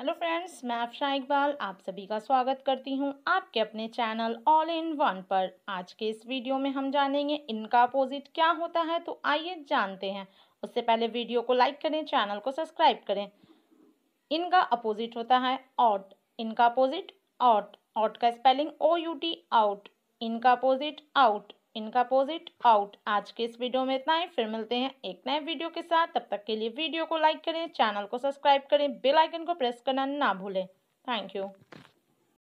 hello friends मैं अफशा इकबाल आप सभी का स्वागत करती हूं आपके अपने चैनल ऑल इन वन पर आज के इस वीडियो में हम जानेंगे इनका अपोजिट क्या होता है तो आइए जानते हैं उससे पहले वीडियो को लाइक करें चैनल को सब्सक्राइब करें इनका अपोजिट होता है ऑट इनका अपोजिट ऑट ऑट का spelling O U T out इनका अपोजिट आउट इनका अपोजिट आउट आज के इस वीडियो में इतना ही फिर मिलते हैं एक नए वीडियो के साथ तब तक के लिए वीडियो को लाइक करें चैनल को सब्सक्राइब करें बेल आइकन को प्रेस करना ना भूलें थैंक यू